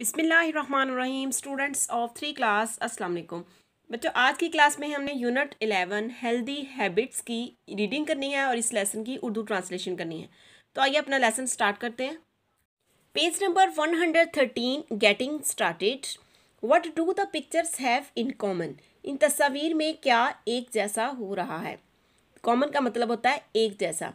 बिसमीम students of three class अस्सलाम वालेकुम बच्चों आज की क्लास में हमने यूनिट एलेवन हेल्दी हैबिट्स की रीडिंग करनी है और इस लेसन की उर्दू ट्रांसलेशन करनी है तो आइए अपना लेसन स्टार्ट करते हैं page number one hundred thirteen getting started what do the pictures have in common इन तस्वीर में क्या एक जैसा हो रहा है कॉमन का मतलब होता है एक जैसा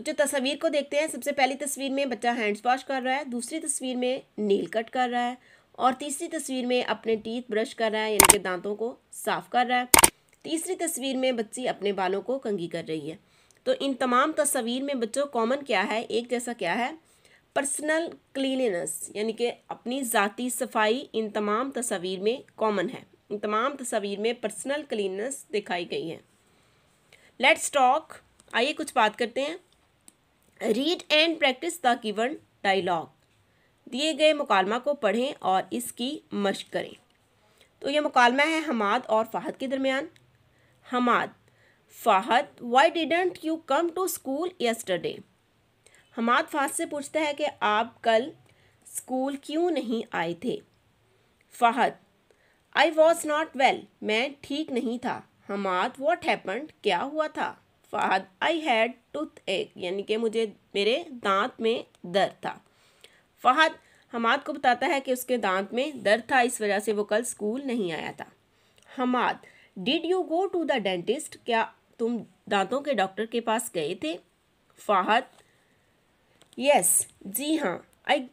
जो तस्वीर को देखते हैं सबसे पहली तस्वीर में बच्चा हैंड्स वॉश कर रहा है दूसरी तस्वीर में नील कट कर रहा है और तीसरी तस्वीर में अपने टीथ ब्रश कर रहा है यानी कि दांतों को साफ कर रहा है तीसरी तस्वीर में बच्ची अपने बालों को कंगी कर रही है तो इन तमाम तस्वीर में बच्चों कॉमन क्या है एक जैसा क्या है पर्सनल क्लीननेस यानी कि अपनी ज़ाती सफाई इन तमाम तस्वीर में कॉमन है इन तमाम तस्वीर में पर्सनल क्लीननेस दिखाई गई है लेट्स टॉक आइए कुछ बात करते हैं read and practice the given dialogue दिए गए मुकालमा को पढ़ें और इसकी मश्क करें तो ये मुकालमा है हमाद और फ़ाहद के दरमियान Hamad Fahad why didn't you come to school yesterday Hamad Fahad से पूछता है कि आप कल स्कूल क्यों नहीं आए थे Fahad I was not well मैं ठीक नहीं था हमाद वॉट हैपन्ड क्या हुआ था फ़ाहद आई हैड टूथ एक यानी कि मुझे मेरे दांत में दर्द था फहद हमाद को बताता है कि उसके दांत में दर्द था इस वजह से वो कल स्कूल नहीं आया था Hamad did you go to the dentist क्या तुम दांतों के डॉक्टर के पास गए थे फाहद यस जी हाँ I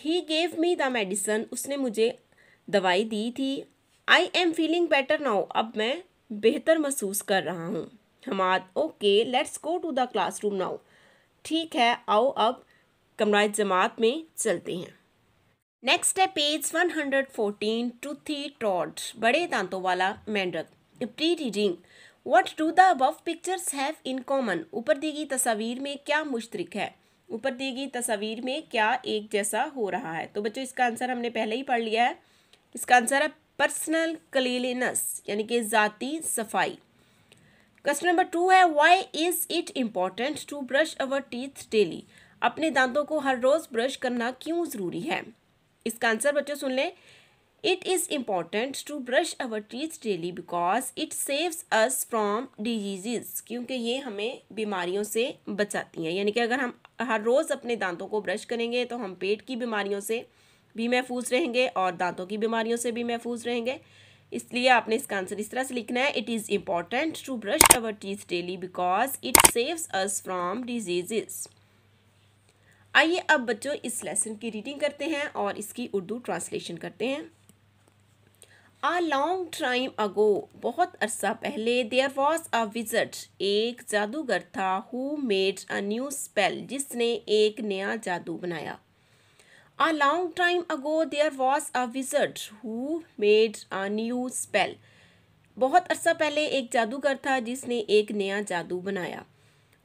he gave me the medicine उसने मुझे दवाई दी थी I am feeling better now अब मैं बेहतर महसूस कर रहा हूँ Hamad okay let's go to the classroom now ठीक है आओ अब कमरा जमात में चलते हैं नेक्स्ट है पेज 114 टूथी टॉड बड़े दांतों वाला मेंढक pre reading what do the अब पिक्चर्स हैव इन कॉमन ऊपर दी गई तस्वीर में क्या मुश्तरक है ऊपर दी गई तस्वीर में क्या एक जैसा हो रहा है तो बच्चों इसका आंसर हमने पहले ही पढ़ लिया है इसका आंसर है पर्सनल क्लीनस यानी कि ज़ाती सफाई क्वेश्चन नंबर टू है why is it important to brush our teeth daily अपने दांतों को हर रोज ब्रश करना क्यों ज़रूरी है इसका आंसर बच्चों सुन लें it is important to brush our teeth daily because it saves us from disease क्योंकि ये हमें बीमारियों से बचाती हैं यानी कि अगर हम हर रोज़ अपने दांतों को ब्रश करेंगे तो हम पेट की बीमारियों से भी महफूज रहेंगे और दांतों की बीमारियों से भी महफूज रहेंगे इसलिए आपने इसका आंसर इस तरह से लिखना है it is important to brush our teeth daily because it saves us from diseases आइए अब बच्चों इस लेसन की रीडिंग करते हैं और इसकी उर्दू ट्रांसलेशन करते हैं आ लॉन्ग टाइम अगो बहुत अरसा पहले देयर वॉज अ विजट एक जादूगर था who made a new spell जिसने एक नया जादू बनाया A long time ago there was a wizard who made a new spell. बहुत अरसा पहले एक जादूगर था जिसने एक नया जादू बनाया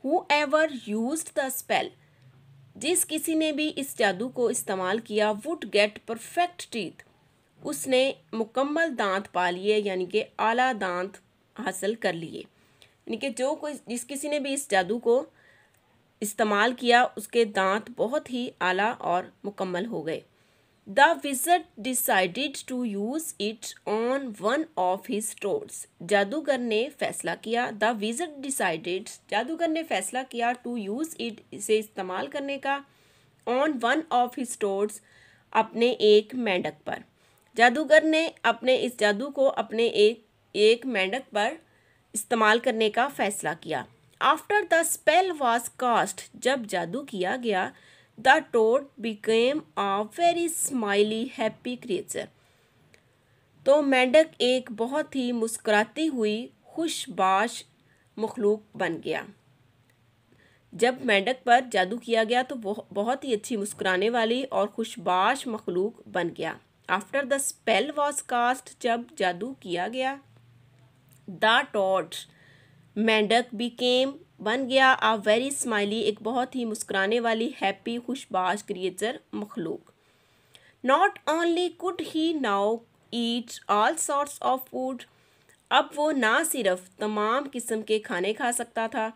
whoever use the spell जिस किसी ने भी इस जादू को इस्तेमाल किया वुड गेट परफेक्ट टीथ उसने मुकम्मल दांत पा लिए यानी कि आला दांत हासिल कर लिए यानी कि जो कोई जिस किसी ने भी इस जादू को इस्तेमाल किया उसके दांत बहुत ही आला और मुकम्मल हो गए the wizard decided to use it on one of his toads जादूगर ने फैसला किया द विजट डिसाइडेड जादूगर ने फैसला किया टू यूज़ इट इसे इस्तेमाल करने का on one of his toads अपने एक मेंढक पर जादूगर ने अपने इस जादू को अपने एक एक मेंढक पर इस्तेमाल करने का फैसला किया after the spell was cast जब जादू किया गया the toad became a very smiley happy creature तो मेंढक एक बहुत ही मुस्कुराती हुई खुशबाश मखलूक बन गया जब मेंढक पर जादू किया गया तो वह बहुत ही अच्छी मुस्कुराने वाली और खुशबाश मखलूक बन गया after the spell was cast जब जादू किया गया द टॉर्च मेंढक बिकेम बन गया आ वेरी स्माइली एक बहुत ही मुस्कुराने वाली हैप्पी खुशबाज क्रिएचर मखलूक not only could he now eat all sorts of food अब वो ना सिर्फ तमाम किस्म के खाने खा सकता था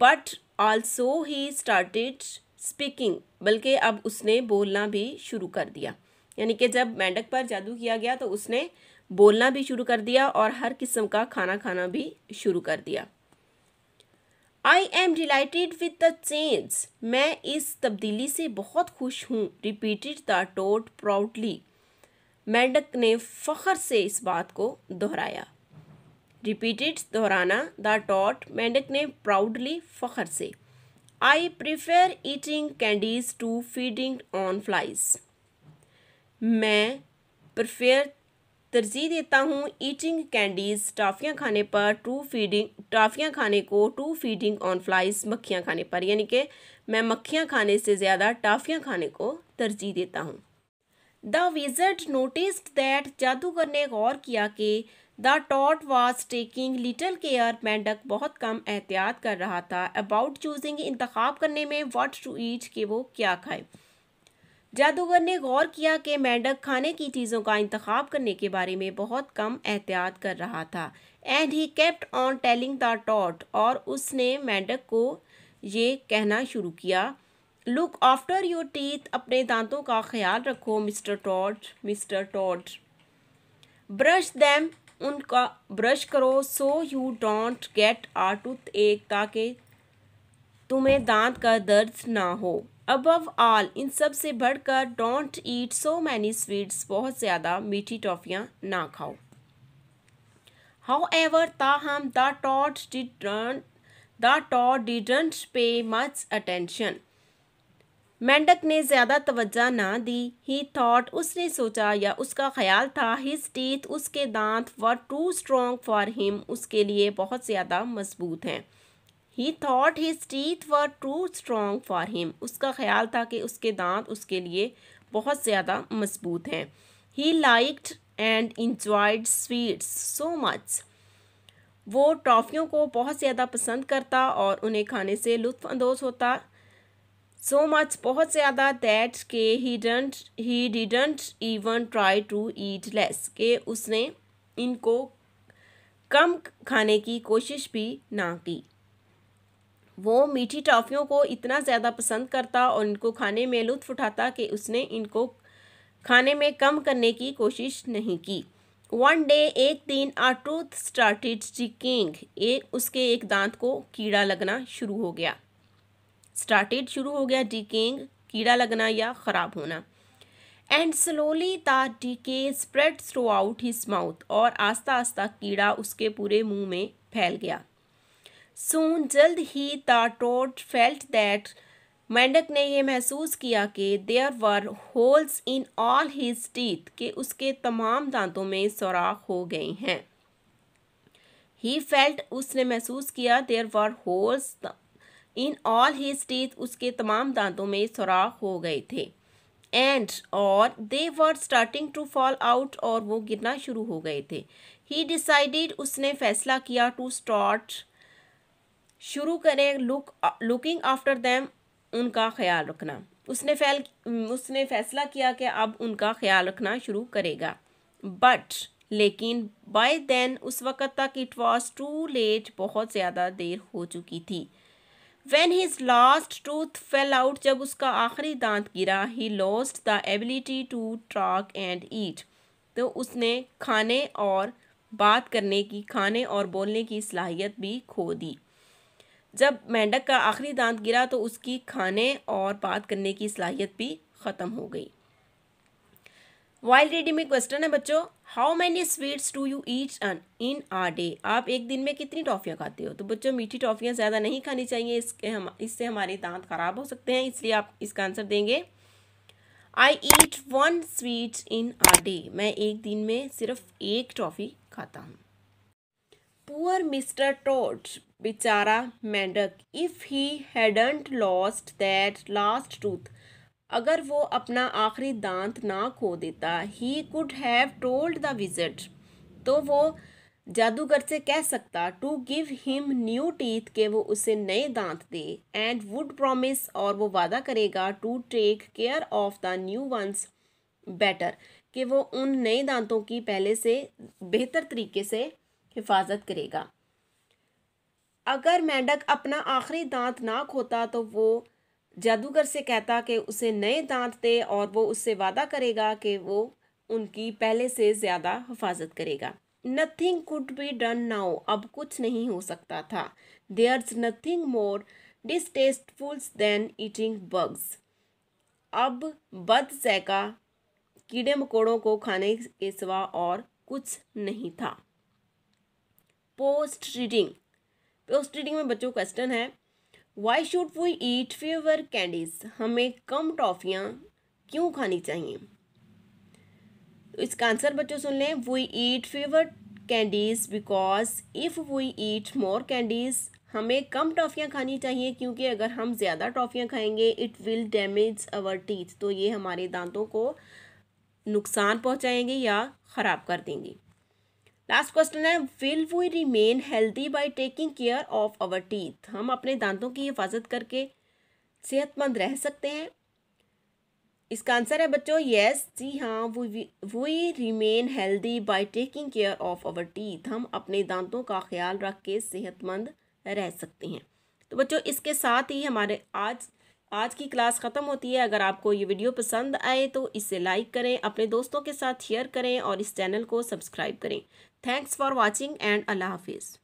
but also he started speaking बल्कि अब उसने बोलना भी शुरू कर दिया यानी कि जब मेंढक पर जादू किया गया तो उसने बोलना भी शुरू कर दिया और हर किस्म का खाना खाना भी शुरू कर दिया I am delighted with the change मैं इस तब्दीली से बहुत खुश हूँ रिपीटेड द टोट प्राउडली मेंढक ने फ़खर से इस बात को दोहराया रिपीटेड दोहराना द टॉट मेंढक ने प्राउडली फ़खर से I prefer eating candies to feeding on flies मैं प्रिफेयर तरजीह देता हूँ ईटिंग कैंडीज टाफियाँ खाने पर टू फीडिंग टाफियाँ खाने को टू फीडिंग ऑन फ्लाइज मक्खियाँ खाने पर यानी कि मैं मक्खियाँ खाने से ज़्यादा टाफियाँ खाने को तरजीह देता हूँ द विजट नोटिस दैट जादूगर ने गौर किया कि the toad was taking little care मेंढक बहुत कम एहतियात कर रहा था अबाउट चूजिंग इंतखब करने में वट टू ईट कि वो क्या खाए जादूगर ने गौर किया कि मेंढक खाने की चीज़ों का इंतखब करने के बारे में बहुत कम एहतियात कर रहा था and he kept on telling the toad और उसने मेंढक को ये कहना शुरू किया लुक आफ्टर योर टीथ अपने दांतों का ख्याल रखो mister toad mister toad brush them उनका ब्रश करो so you don't get a toothache ताकि तुम्हें दांत का दर्द ना हो अबव ऑल इन सब से बढ़कर don't eat so many sweets बहुत ज़्यादा मीठी टॉफ़ियाँ ना खाओ हाउ एवर ताहम the toad didn't the toad didn't pay much attention मेंढक ने ज़्यादा तवज्जा ना दी ही थॉट उसने सोचा या उसका ख्याल था हिज टीथ उसके दांत were too strong for him उसके लिए बहुत ज़्यादा मजबूत हैं he thought his teeth were too strong for him उसका ख्याल था कि उसके दांत उसके लिए बहुत ज़्यादा मजबूत हैं he liked and enjoyed sweets so much वो टॉफ़ियों को बहुत ज़्यादा पसंद करता और उन्हें खाने से लुफानंदोज होता सो मच बहुत ज़्यादा दैट के he didn't he didn't even try to eat less के उसने इनको कम खाने की कोशिश भी ना की वो मीठी टॉफ़ियों को इतना ज़्यादा पसंद करता और इनको खाने में लुत्फ उठाता कि उसने इनको खाने में कम करने की कोशिश नहीं की वन डे एक दिन आटूथ स्टार्टेड चिकिंग एक उसके एक दांत को कीड़ा लगना शुरू हो गया स्टार्टेड शुरू हो गया डिकिंग कीड़ा लगना या ख़राब होना and slowly the decay spread throughout his mouth और आस्ता आस्ता कीड़ा उसके पूरे मुंह में फैल गया सून जल्द ही द टोट फेल्ट दैट मेंढक ने यह महसूस किया कि there were holes in all his teeth के उसके तमाम दांतों में सौराख हो गई हैं ही फेल्ट उसने महसूस किया there were holes in all his teeth उसके तमाम दांतों में सौराख हो गए थे एंड और they were starting to fall out और वो गिरना शुरू हो गए थे ही डिसाइडेड उसने फैसला किया टू स्टार्ट शुरू करें लुक लुकिंग आफ्टर दैम उनका ख्याल रखना उसने फैल उसने फैसला किया कि अब उनका ख्याल रखना शुरू करेगा बट लेकिन बाय देन उस वक़्त तक इट वॉज टू लेट बहुत ज़्यादा देर हो चुकी थी when his last tooth fell out जब उसका आखिरी दांत गिरा he lost the ability to talk and eat तो उसने खाने और बात करने की खाने और बोलने की सलाहियत भी खो दी जब मेंढक का आखिरी दांत गिरा तो उसकी खाने और बात करने की सलाहियत भी ख़त्म हो गई वाइल्ड रेडी में क्वेश्चन है बच्चों how many sweets do you eat अन इन आ डे आप एक दिन में कितनी टॉफ़ियाँ खाते हो तो बच्चों मीठी टॉफ़ियाँ ज़्यादा नहीं खानी चाहिए इसके हम इससे हमारे दांत ख़राब हो सकते हैं इसलिए आप इसका आंसर देंगे I eat one sweet in a day मैं एक दिन में सिर्फ एक टॉफ़ी खाता हूँ पुअर मिस्टर टोट बेचारा मेंढक if he hadn't lost that last tooth अगर वो अपना आखिरी दांत ना खो देता he could have told the wizard तो वो जादूगर से कह सकता to give him new teeth के वो उसे नए दांत दे एंड वुड प्रॉमिस और वो वादा करेगा to take care of the new ones better कि वो उन नए दांतों की पहले से बेहतर तरीके से हिफाजत करेगा अगर मेंढक अपना आखिरी दांत ना खोता तो वो जादूगर से कहता कि उसे नए दांत दे और वो उससे वादा करेगा कि वो उनकी पहले से ज़्यादा हिफाजत करेगा nothing could be done now अब कुछ नहीं हो सकता था there's nothing more distasteful than eating bugs अब बद जैका कीड़े मकोड़ों को खाने के सिवा और कुछ नहीं था पोस्ट रीडिंग पोस्ट रीडिंग में बच्चों क्वेश्चन है why should we eat fewer candies हमें कम टॉफ़ियाँ क्यों खानी चाहिए तो इसका आंसर बच्चों सुन लें we eat fewer candies because if we eat more candies हमें कम टॉफ़ियाँ खानी चाहिए क्योंकि अगर हम ज़्यादा टॉफ़ियाँ खाएंगे it will damage our teeth तो ये हमारे दांतों को नुकसान पहुँचाएंगे या ख़राब कर देंगी लास्ट क्वेश्चन है will we remain healthy by taking care of our teeth हम अपने दांतों की हिफाजत करके सेहतमंद रह सकते हैं इसका आंसर है बच्चों यस जी हाँ we remain healthy by taking care of our teeth हम अपने दांतों का ख्याल रख के सेहतमंद रह सकते हैं तो बच्चों इसके साथ ही हमारे आज आज की क्लास ख़त्म होती है अगर आपको ये वीडियो पसंद आए तो इसे लाइक करें अपने दोस्तों के साथ शेयर करें और इस चैनल को सब्सक्राइब करें Thanks for watching and Allah Hafiz.